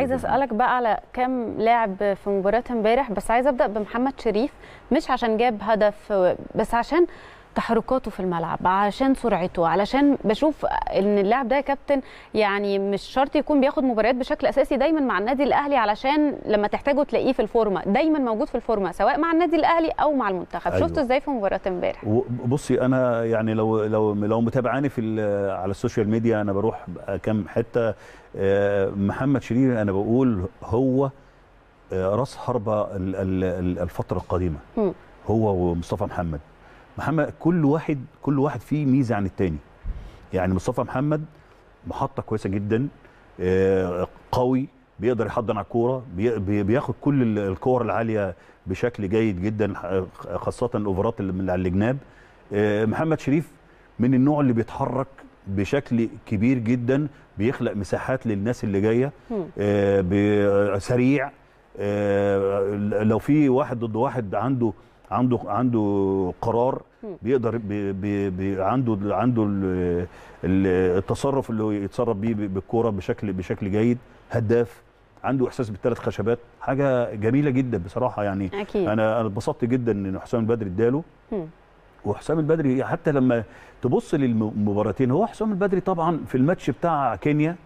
عايزه اسالك بقى على كام لاعب في مباراه امبارح بس عايزه ابدا بمحمد شريف مش عشان جاب هدف بس عشان تحركاته في الملعب علشان سرعته علشان بشوف ان اللاعب ده يا كابتن يعني مش شرط يكون بياخد مباريات بشكل اساسي دايما مع النادي الاهلي علشان لما تحتاجه تلاقيه في الفورمه دايما موجود في الفورمه سواء مع النادي الاهلي او مع المنتخب أيوة. شفته ازاي في مباراه امبارح بصي انا يعني لو لو لو متابعاني في على السوشيال ميديا انا بروح كام حته آه، محمد شرير انا بقول هو آه، راس حربه الفتره القادمه هو ومصطفى محمد محمد كل واحد كل واحد فيه ميزه عن التاني يعني مصطفى محمد محطه كويسه جدا آه، قوي بيقدر يحضن على الكوره بياخد كل الكور العاليه بشكل جيد جدا خاصه الاوفرات اللي من على الجناب آه، محمد شريف من النوع اللي بيتحرك بشكل كبير جدا بيخلق مساحات للناس اللي جايه آه، سريع لو في واحد ضد واحد عنده عنده عنده قرار بيقدر بي بي بي عنده عنده التصرف اللي هو يتصرف بيه بالكوره بشكل بشكل جيد هداف عنده احساس بالثلاث خشبات حاجه جميله جدا بصراحه يعني أكيد. انا انا اتبسطت جدا ان حسام البدري اداله وحسام البدري حتى لما تبص للمباراتين هو حسام البدري طبعا في الماتش بتاع كينيا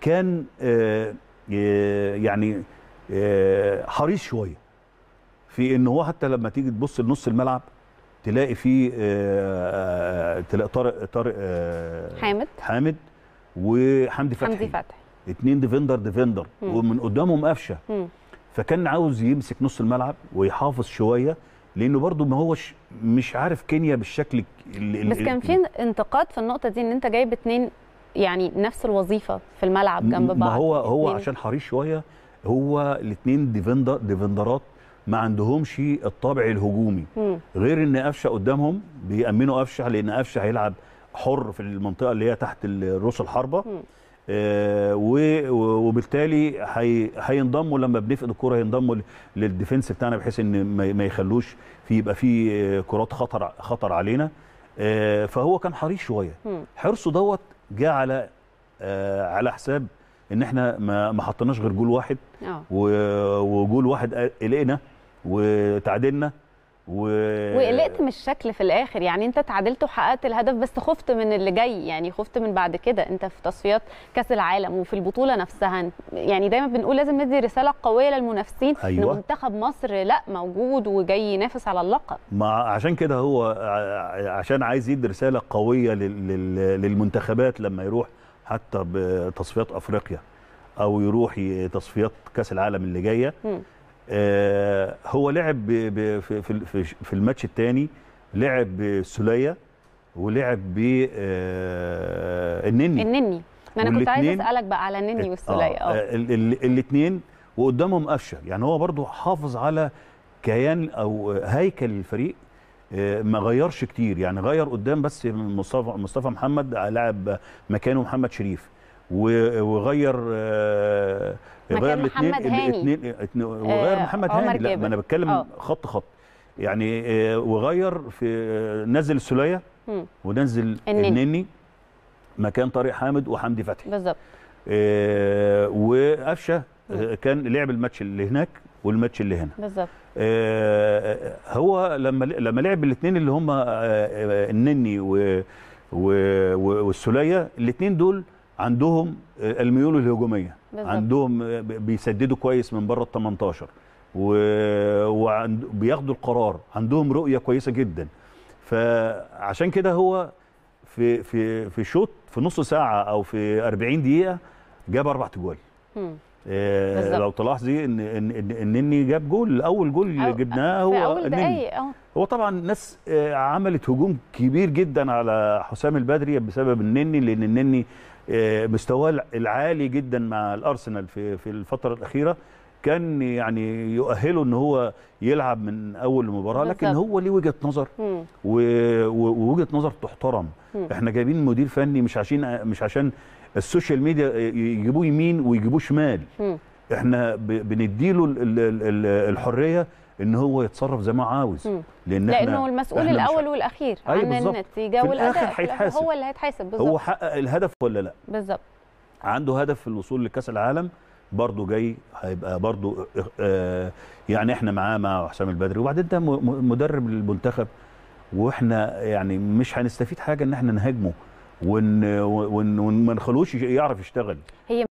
كان آه، آه، يعني آه، حريص شويه في ان هو حتى لما تيجي تبص لنص الملعب تلاقي فيه آه، آه، آه، تلاقي طارق طارق حامد حامد وحمدي فتحي حمدي فتحي اتنين ديفندر ديفندر مم. ومن قدامهم قفشه فكان عاوز يمسك نص الملعب ويحافظ شويه لانه برضو ما هوش مش عارف كينيا بالشكل اللي بس كان في انتقاد في النقطه دي ان انت جايب اتنين يعني نفس الوظيفه في الملعب جنب بعض ما هو هو عشان حريص شويه هو الاثنين ديفندر ديفندرات ما عندهمش الطابع الهجومي مم. غير ان قفشه قدامهم بيامنوا قفشه لان قفشه هيلعب حر في المنطقه اللي هي تحت الروس الحربه آه وبالتالي هينضموا لما بنفقد الكوره هينضموا للديفنس بتاعنا بحيث ان ما يخلوش في يبقى في كرات خطر خطر علينا آه فهو كان حريص شويه حرصه دوت جه على آه على حساب ان احنا ما حطيناش غير جول واحد أوه. وجول واحد قلقنا وتعادلنا و... وقلقت من الشكل في الاخر يعني انت تعادلت وحققت الهدف بس خفت من اللي جاي يعني خفت من بعد كده انت في تصفيات كاس العالم وفي البطوله نفسها يعني دايما بنقول لازم ندي رساله قويه للمنافسين أيوة. ان منتخب مصر لا موجود وجاي ينافس على اللقب ما عشان كده هو عشان عايز يدي رساله قويه للمنتخبات لما يروح حتى بتصفيات افريقيا او يروح تصفيات كاس العالم اللي جايه م. آه، هو لعب في في الماتش الثاني لعب بسوليه ولعب ب آه، النني النني ما انا كنت عايز اسالك بقى على النني آه، والسوليه اه, آه الاثنين وقدامهم قفشه يعني هو برضو حافظ على كيان او هيكل الفريق ما غيرش كتير يعني غير قدام بس مصطفى مصطفى محمد لعب مكانه محمد شريف وغير آه، غير الاثنين الاثنين آه، وغير محمد هاني لا ما انا بتكلم أوه. خط خط يعني آه، وغير في نزل السوليه ونزل النني مكان طارق حامد وحمدي فتحي بالظبط وقفشه كان لعب الماتش اللي هناك والماتش اللي هنا بالظبط هو لما لما لعب الاثنين اللي هم النني و والسوليه الاثنين دول عندهم آه، الميول الهجوميه بالزبط. عندهم آه، بيسددوا كويس من بره ال 18 و... وبياخدوا القرار عندهم رؤيه كويسه جدا فعشان كده هو في في في شوط في نص ساعه او في 40 دقيقه جاب اربع تجوال بالزبط. لو تلاحظي ان ان ان, إن النني جاب جول اول جول أو جبناه هو أول النني هو طبعا الناس آه، عملت هجوم كبير جدا على حسام البدري بسبب النني لان النني آه، مستواه العالي جدا مع الارسنال في في الفتره الاخيره كان يعني يؤهله ان هو يلعب من اول مباراه لكن هو ليه وجهه نظر ووجهه نظر تحترم احنا جايبين مدير فني مش عشان مش عشان السوشيال ميديا آه، يجيبوه يمين ويجيبوه شمال م. احنا بنديله الحريه ان هو يتصرف زي ما عاوز لان احنا لانه المسؤول الاول والاخير أيوة، عن النتيجه والاداء هو اللي هيتحاسب بالظبط هو حقق الهدف ولا لا بالظبط عنده هدف في الوصول لكاس العالم برضه جاي هيبقى برضه آه يعني احنا معاه مع حسام البدري وبعدين ده مدرب للمنتخب واحنا يعني مش هنستفيد حاجه ان احنا نهاجمه وان وان ما نخلوش يعرف يشتغل هي